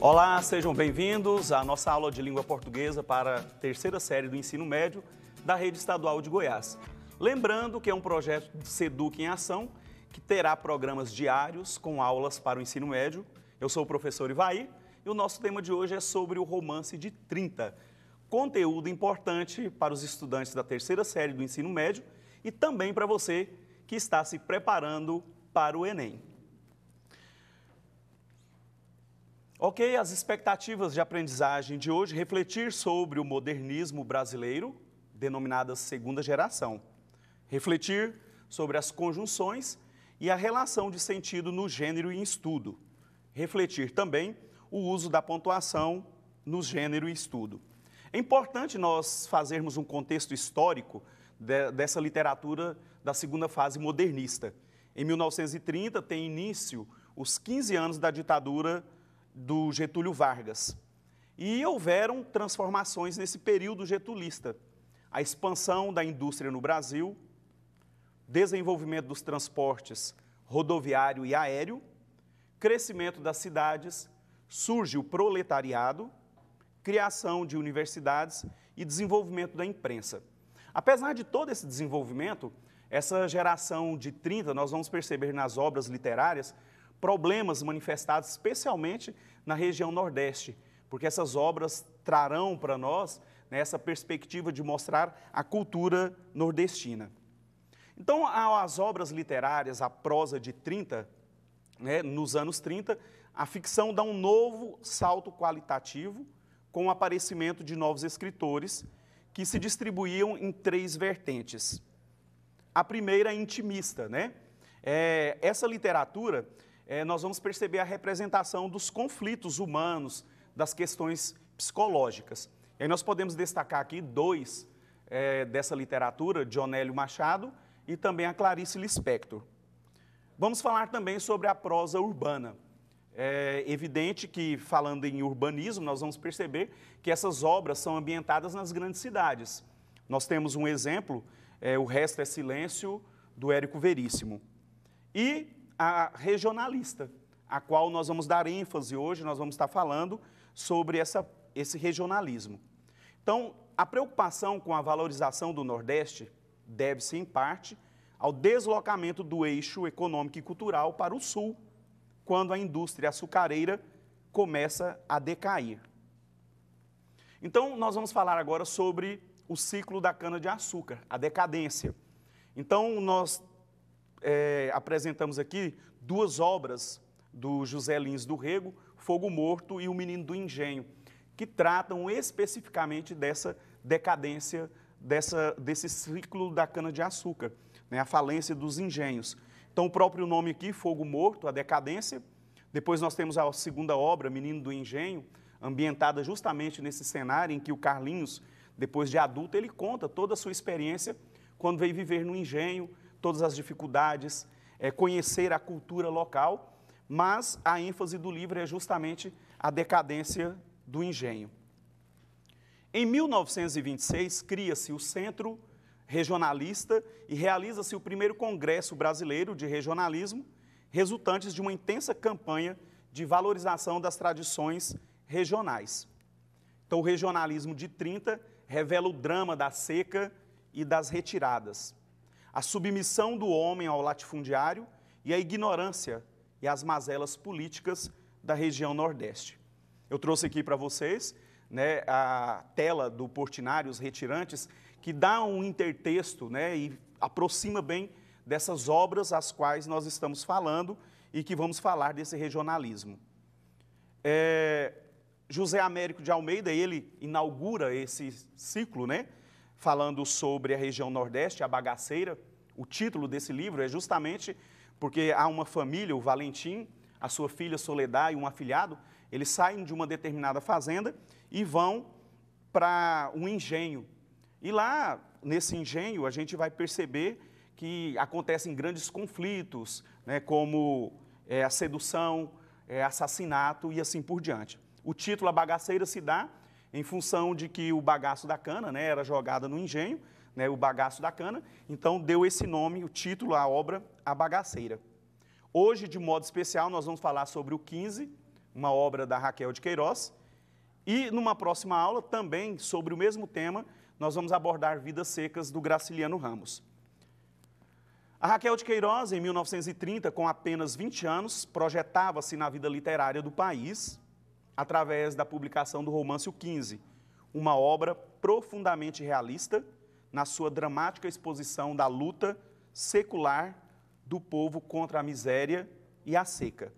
Olá, sejam bem-vindos à nossa aula de língua portuguesa para a terceira série do ensino médio da Rede Estadual de Goiás. Lembrando que é um projeto de Seduc em Ação, que terá programas diários com aulas para o ensino médio. Eu sou o professor Ivaí e o nosso tema de hoje é sobre o romance de 30. Conteúdo importante para os estudantes da terceira série do ensino médio e também para você que está se preparando para o Enem. Ok, as expectativas de aprendizagem de hoje refletir sobre o modernismo brasileiro, denominada segunda geração. Refletir sobre as conjunções e a relação de sentido no gênero e estudo. Refletir também o uso da pontuação no gênero e estudo. É importante nós fazermos um contexto histórico de, dessa literatura da segunda fase modernista. Em 1930 tem início os 15 anos da ditadura do Getúlio Vargas. E houveram transformações nesse período getulista. A expansão da indústria no Brasil, desenvolvimento dos transportes rodoviário e aéreo, crescimento das cidades, surge o proletariado, criação de universidades e desenvolvimento da imprensa. Apesar de todo esse desenvolvimento, essa geração de 30, nós vamos perceber nas obras literárias, problemas manifestados especialmente na região Nordeste, porque essas obras trarão para nós né, essa perspectiva de mostrar a cultura nordestina. Então, as obras literárias, a prosa de 30, né, nos anos 30, a ficção dá um novo salto qualitativo com o aparecimento de novos escritores que se distribuíam em três vertentes. A primeira intimista, né? É, essa literatura é, nós vamos perceber a representação dos conflitos humanos, das questões psicológicas. E aí nós podemos destacar aqui dois é, dessa literatura, John Hélio Machado e também a Clarice Lispector. Vamos falar também sobre a prosa urbana. É evidente que, falando em urbanismo, nós vamos perceber que essas obras são ambientadas nas grandes cidades. Nós temos um exemplo, é, O Resto é Silêncio, do Érico Veríssimo. E a regionalista, a qual nós vamos dar ênfase hoje, nós vamos estar falando sobre essa, esse regionalismo. Então, a preocupação com a valorização do Nordeste deve-se, em parte, ao deslocamento do eixo econômico e cultural para o Sul, quando a indústria açucareira começa a decair. Então, nós vamos falar agora sobre o ciclo da cana-de-açúcar, a decadência. Então, nós é, apresentamos aqui duas obras do José Lins do Rego, Fogo Morto e O Menino do Engenho, que tratam especificamente dessa decadência, dessa, desse ciclo da cana-de-açúcar, né, a falência dos engenhos. Então, o próprio nome aqui, Fogo Morto, a decadência. Depois nós temos a segunda obra, Menino do Engenho, ambientada justamente nesse cenário em que o Carlinhos, depois de adulto, ele conta toda a sua experiência quando veio viver no engenho, todas as dificuldades, é, conhecer a cultura local, mas a ênfase do livro é justamente a decadência do engenho. Em 1926, cria-se o Centro Regionalista e realiza-se o primeiro Congresso Brasileiro de Regionalismo, resultantes de uma intensa campanha de valorização das tradições regionais. Então, o regionalismo de 30 revela o drama da seca e das retiradas a submissão do homem ao latifundiário e a ignorância e as mazelas políticas da região Nordeste. Eu trouxe aqui para vocês né, a tela do Portinário, os retirantes, que dá um intertexto né, e aproxima bem dessas obras às quais nós estamos falando e que vamos falar desse regionalismo. É, José Américo de Almeida, ele inaugura esse ciclo, né? falando sobre a região Nordeste, a bagaceira. O título desse livro é justamente porque há uma família, o Valentim, a sua filha Soledad e um afilhado, eles saem de uma determinada fazenda e vão para um engenho. E lá, nesse engenho, a gente vai perceber que acontecem grandes conflitos, né, como é, a sedução, é, assassinato e assim por diante. O título A Bagaceira se dá em função de que o bagaço da cana né, era jogada no engenho, né, o bagaço da cana, então deu esse nome, o título à obra, A Bagaceira. Hoje, de modo especial, nós vamos falar sobre o 15, uma obra da Raquel de Queiroz, e numa próxima aula, também sobre o mesmo tema, nós vamos abordar Vidas Secas do Graciliano Ramos. A Raquel de Queiroz, em 1930, com apenas 20 anos, projetava-se na vida literária do país, através da publicação do romance O 15, uma obra profundamente realista na sua dramática exposição da luta secular do povo contra a miséria e a seca.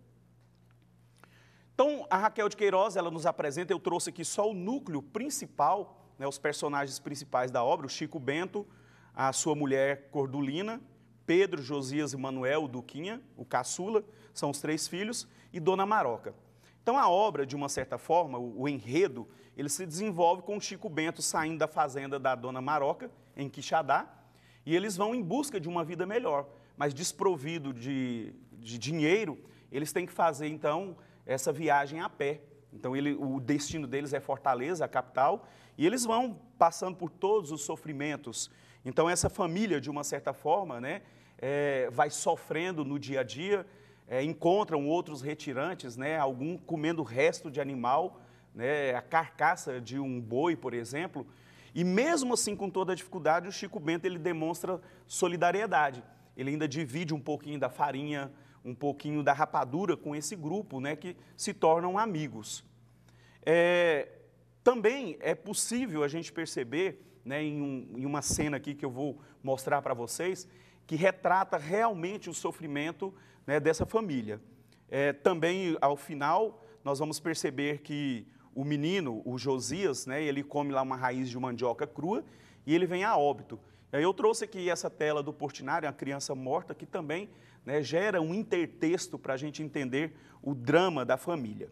Então, a Raquel de Queiroz, ela nos apresenta, eu trouxe aqui só o núcleo principal, né, os personagens principais da obra, o Chico Bento, a sua mulher Cordulina, Pedro, Josias e Manuel, o Duquinha, o caçula, são os três filhos, e Dona Maroca. Então a obra, de uma certa forma, o, o enredo, ele se desenvolve com Chico Bento saindo da fazenda da dona Maroca, em Quixadá, e eles vão em busca de uma vida melhor, mas desprovido de, de dinheiro, eles têm que fazer então essa viagem a pé. Então ele, o destino deles é Fortaleza, a capital, e eles vão passando por todos os sofrimentos. Então essa família, de uma certa forma, né, é, vai sofrendo no dia a dia, é, encontram outros retirantes, né, algum comendo resto de animal, né, a carcaça de um boi, por exemplo. E mesmo assim, com toda a dificuldade, o Chico Bento ele demonstra solidariedade. Ele ainda divide um pouquinho da farinha, um pouquinho da rapadura com esse grupo, né, que se tornam amigos. É, também é possível a gente perceber, né, em, um, em uma cena aqui que eu vou mostrar para vocês, que retrata realmente o sofrimento né, dessa família. É, também, ao final, nós vamos perceber que o menino, o Josias, né, ele come lá uma raiz de mandioca crua e ele vem a óbito. Eu trouxe aqui essa tela do Portinari, a criança morta, que também né, gera um intertexto para a gente entender o drama da família.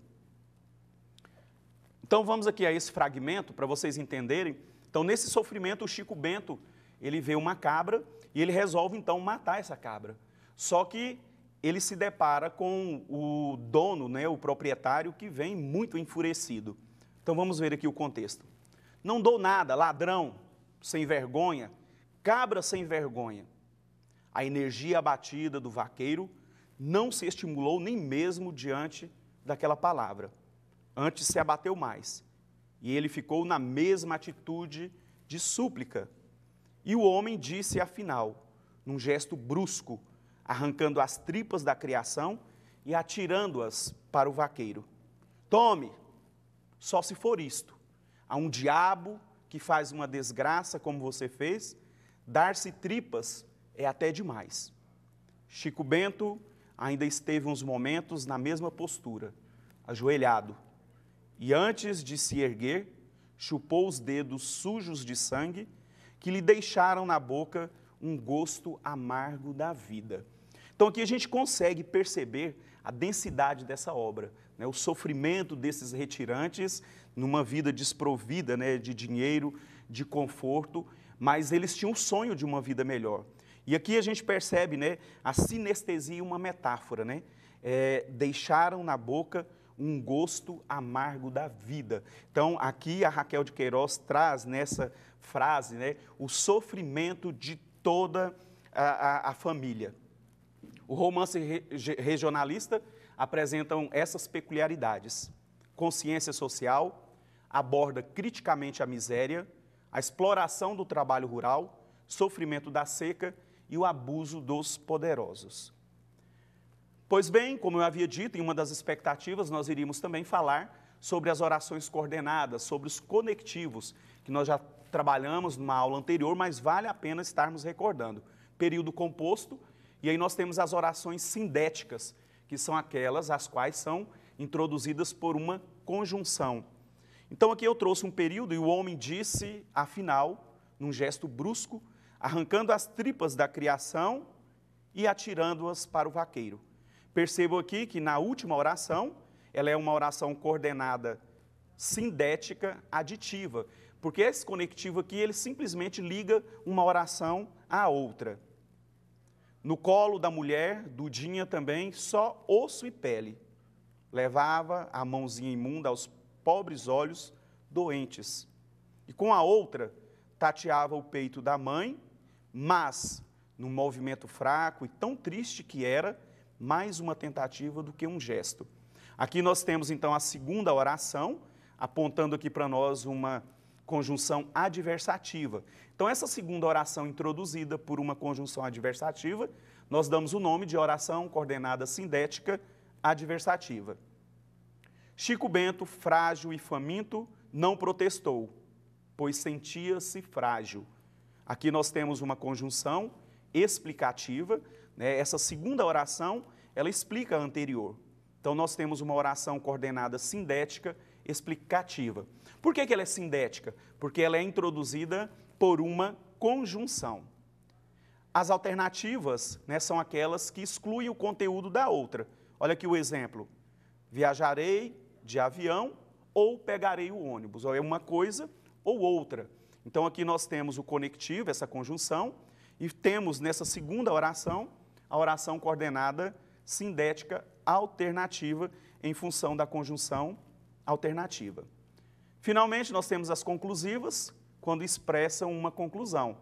Então vamos aqui a esse fragmento para vocês entenderem. Então nesse sofrimento o Chico Bento ele vê uma cabra e ele resolve então matar essa cabra. Só que ele se depara com o dono, né, o proprietário, que vem muito enfurecido. Então vamos ver aqui o contexto. Não dou nada, ladrão, sem vergonha, cabra sem vergonha. A energia abatida do vaqueiro não se estimulou nem mesmo diante daquela palavra. Antes se abateu mais. E ele ficou na mesma atitude de súplica e o homem disse, afinal, num gesto brusco, arrancando as tripas da criação e atirando-as para o vaqueiro: Tome, só se for isto, a um diabo que faz uma desgraça como você fez, dar-se tripas é até demais. Chico Bento ainda esteve uns momentos na mesma postura, ajoelhado, e antes de se erguer, chupou os dedos sujos de sangue que lhe deixaram na boca um gosto amargo da vida. Então aqui a gente consegue perceber a densidade dessa obra, né? o sofrimento desses retirantes numa vida desprovida né? de dinheiro, de conforto, mas eles tinham o sonho de uma vida melhor. E aqui a gente percebe né? a sinestesia, uma metáfora, né? É, deixaram na boca um gosto amargo da vida. Então, aqui a Raquel de Queiroz traz nessa frase, né? O sofrimento de toda a, a, a família. O romance re, regionalista apresentam essas peculiaridades. Consciência social aborda criticamente a miséria, a exploração do trabalho rural, sofrimento da seca e o abuso dos poderosos. Pois bem, como eu havia dito, em uma das expectativas, nós iríamos também falar sobre as orações coordenadas, sobre os conectivos, que nós já trabalhamos numa aula anterior, mas vale a pena estarmos recordando. Período composto, e aí nós temos as orações sindéticas, que são aquelas as quais são introduzidas por uma conjunção. Então aqui eu trouxe um período e o homem disse, afinal, num gesto brusco, arrancando as tripas da criação e atirando-as para o vaqueiro. Percebo aqui que na última oração, ela é uma oração coordenada sindética aditiva. Porque esse conectivo aqui, ele simplesmente liga uma oração à outra. No colo da mulher, Dudinha também, só osso e pele. Levava a mãozinha imunda aos pobres olhos doentes. E com a outra, tateava o peito da mãe, mas, num movimento fraco e tão triste que era, mais uma tentativa do que um gesto. Aqui nós temos então a segunda oração, apontando aqui para nós uma conjunção adversativa. Então, essa segunda oração introduzida por uma conjunção adversativa, nós damos o nome de oração coordenada sindética adversativa. Chico Bento, frágil e faminto, não protestou, pois sentia-se frágil. Aqui nós temos uma conjunção explicativa, né? essa segunda oração, ela explica a anterior. Então, nós temos uma oração coordenada sindética explicativa. Por que, que ela é sindética? Porque ela é introduzida por uma conjunção. As alternativas né, são aquelas que excluem o conteúdo da outra. Olha aqui o exemplo: viajarei de avião ou pegarei o ônibus. Ou é uma coisa ou outra. Então aqui nós temos o conectivo, essa conjunção, e temos nessa segunda oração a oração coordenada sindética alternativa em função da conjunção alternativa. Finalmente, nós temos as conclusivas, quando expressam uma conclusão.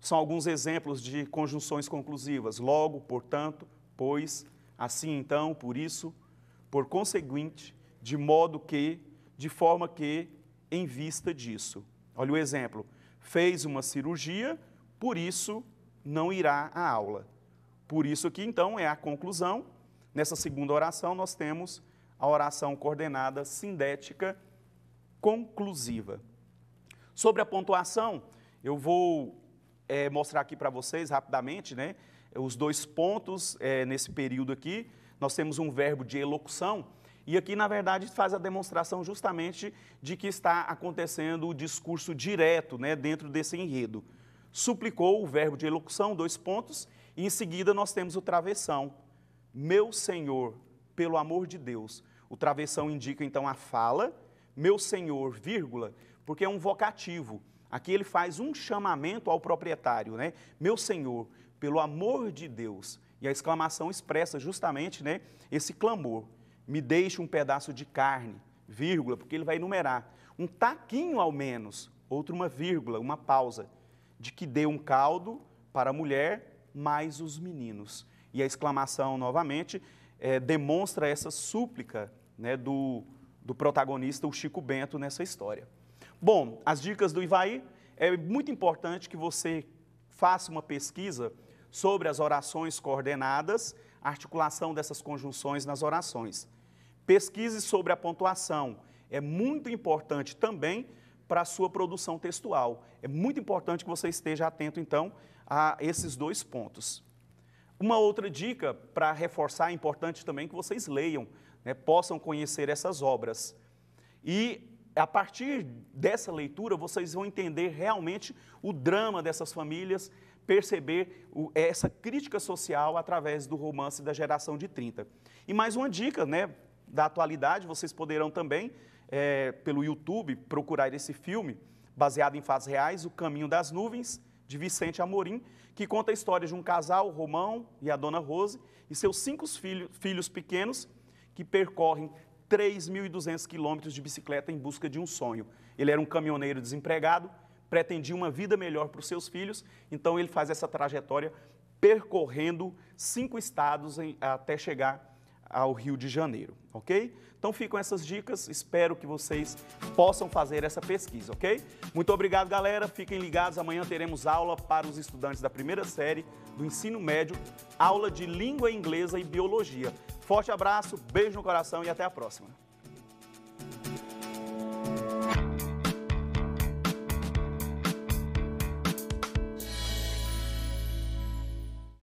São alguns exemplos de conjunções conclusivas: logo, portanto, pois, assim então, por isso, por conseguinte, de modo que, de forma que, em vista disso. Olha o exemplo: fez uma cirurgia, por isso não irá à aula. Por isso que então é a conclusão. Nessa segunda oração nós temos a oração coordenada sindética conclusiva. Sobre a pontuação, eu vou é, mostrar aqui para vocês rapidamente né, os dois pontos é, nesse período aqui. Nós temos um verbo de elocução, e aqui, na verdade, faz a demonstração justamente de que está acontecendo o discurso direto né, dentro desse enredo. Suplicou o verbo de elocução, dois pontos, e em seguida nós temos o travessão. Meu Senhor, pelo amor de Deus, o travessão indica então a fala, meu senhor, vírgula, porque é um vocativo. Aqui ele faz um chamamento ao proprietário, né? Meu senhor, pelo amor de Deus. E a exclamação expressa justamente, né, esse clamor. Me deixe um pedaço de carne, vírgula, porque ele vai enumerar um taquinho ao menos, outra uma vírgula, uma pausa, de que dê um caldo para a mulher mais os meninos. E a exclamação novamente é, demonstra essa súplica né, do, do protagonista, o Chico Bento, nessa história. Bom, as dicas do Ivaí. É muito importante que você faça uma pesquisa sobre as orações coordenadas, a articulação dessas conjunções nas orações. Pesquise sobre a pontuação. É muito importante também para a sua produção textual. É muito importante que você esteja atento, então, a esses dois pontos. Uma outra dica para reforçar, é importante também que vocês leiam né, possam conhecer essas obras. E a partir dessa leitura, vocês vão entender realmente o drama dessas famílias, perceber o, essa crítica social através do romance da geração de 30. E mais uma dica né, da atualidade, vocês poderão também, é, pelo YouTube, procurar esse filme baseado em fatos reais, O Caminho das Nuvens, de Vicente Amorim, que conta a história de um casal, Romão e a dona Rose, e seus cinco filhos pequenos, que percorrem 3.200 quilômetros de bicicleta em busca de um sonho. Ele era um caminhoneiro desempregado, pretendia uma vida melhor para os seus filhos, então ele faz essa trajetória percorrendo cinco estados em, até chegar ao Rio de Janeiro, ok? Então ficam essas dicas, espero que vocês possam fazer essa pesquisa, ok? Muito obrigado, galera, fiquem ligados, amanhã teremos aula para os estudantes da primeira série do ensino médio, aula de língua inglesa e biologia. Forte abraço, beijo no coração e até a próxima.